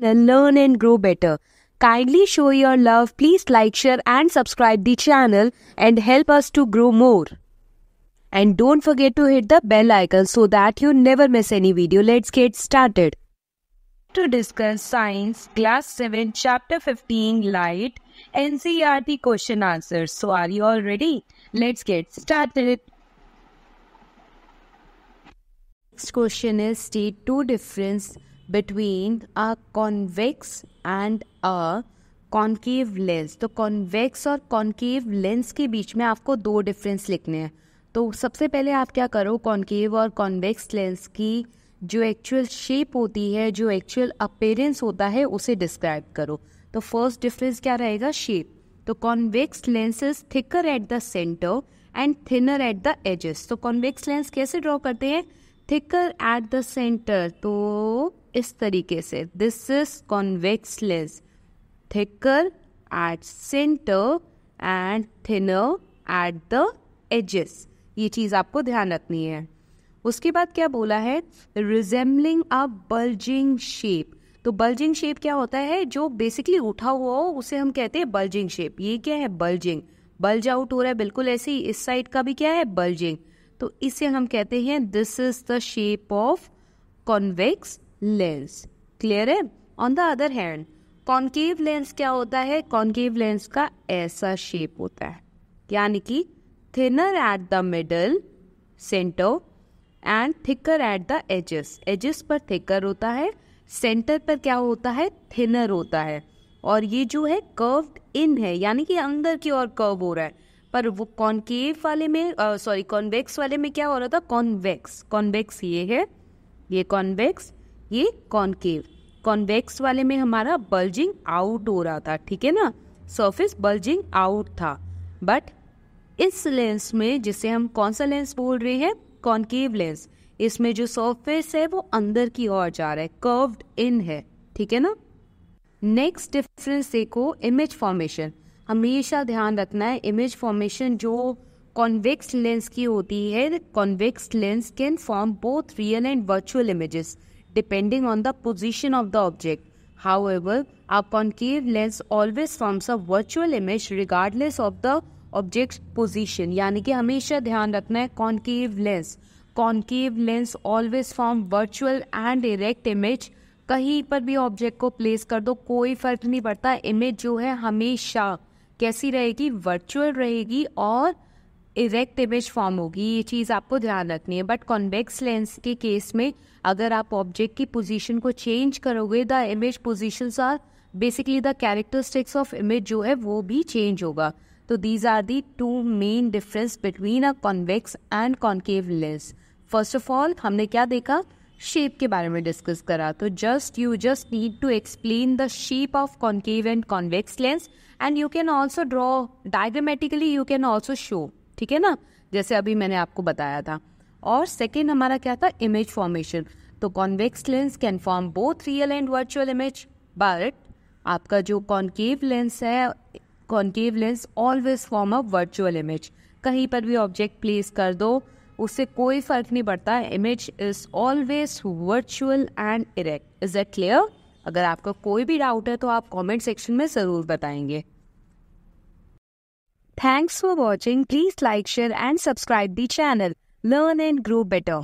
channel, learn and grow better. Kindly show your love. Please like, share and subscribe the channel and help us to grow more. And don't forget to hit the bell icon so that you never miss any video. Let's get started. To discuss science, class 7, chapter 15, light, NCRT question answers. So are you all ready? Let's get started. Next question is state two difference between a convex and a concave lens तो convex और concave lens के बीच में आपको दो difference लिखने हैं तो सबसे पहले आप क्या करो कॉन्केव और कॉन्वेक्स लेंस की जो एक्चुअल शेप होती है जो एक्चुअल अपेरेंस होता है उसे डिस्क्राइब करो तो फर्स्ट डिफरेंस क्या रहेगा शेप तो convex lens is thicker at the centre and thinner at the edges तो कॉन्वेक्स लेंस कैसे ड्रॉ करते हैं थिकर एट द सेंटर तो इस तरीके से this is convex lens thicker at centre and thinner at the edges ये चीज़ आपको ध्यान रखनी है उसके बाद क्या बोला है रिजेम्बलिंग अ बल्जिंग शेप तो बल्जिंग शेप क्या होता है जो बेसिकली उठा हुआ हो उसे हम कहते हैं बल्जिंग शेप ये क्या है बल्जिंग बल्ज आउट हो रहा है बिल्कुल ऐसे ही इस साइड का भी क्या है बल्जिंग तो इसे हम कहते हैं this is the shape of convex lens clear है on the other hand concave lens क्या होता है कॉन्केव लेंस का ऐसा शेप होता है यानी कि thinner at the middle centre and thicker at the edges edges पर थिकर होता है सेंटर पर क्या होता है थिनर होता है और ये जो है कर्व्ड इन है यानी कि अंदर की ओर कर्व हो रहा है पर वो कॉन्केव वाले में सॉरी कॉन्वेक्स वाले में क्या हो रहा था कॉन्वेक्स कॉन्वेक्स ये है ये कॉन्वेक्स ये कॉन्केव कॉन्वेक्स वाले में हमारा बल्जिंग आउट हो रहा था ठीक है ना सरफेस बल्जिंग आउट था बट इस लेंस में जिसे हम कौन सा लेंस बोल रहे हैं कॉन्केव लेंस इसमें जो सरफेस है वो अंदर की ओर जा रहा है कर्व्ड इन है ठीक है ना नेक्स्ट डिफरेंस देखो इमेज फॉर्मेशन हमेशा ध्यान रखना है इमेज फॉर्मेशन जो कॉन्वेक्स लेंस की होती है convex lens can form both real and virtual images depending on the position of the object. However, a concave lens always forms a virtual image regardless of the object's position. यानी कि हमेशा ध्यान रखना है concave lens. Concave lens always form virtual and erect image. कहीं पर भी object को प्लेस कर दो कोई फर्क नहीं पड़ता इमेज जो है हमेशा कैसी रहेगी वर्चुअल रहेगी और इरेक्ट इमेज फॉर्म होगी ये चीज़ आपको ध्यान रखनी है बट कॉन्वेक्स लेंस के केस में अगर आप ऑब्जेक्ट की पोजीशन को चेंज करोगे the image position are basically the characteristics of image जो है वो भी चेंज होगा तो these are the two main difference between a convex and concave lens first of all हमने क्या देखा शेप के बारे में डिस्कस करा तो just you just need to explain the shape of concave and convex lens and you can also draw diagrammatically you can also show ठीक है ना जैसे अभी मैंने आपको बताया था और सेकेंड हमारा क्या था इमेज फॉर्मेशन तो convex lens can form both real and virtual image but आपका जो कॉन्केव लेंस है concave lens always form a virtual image कहीं पर भी ऑब्जेक्ट प्लेस कर दो उससे कोई फर्क नहीं पड़ता image is always virtual and erect is a clear अगर आपका कोई भी डाउट है तो आप कमेंट सेक्शन में ज़रूर बताएंगे Thanks for watching. Please like, share and subscribe the channel. Learn and grow better.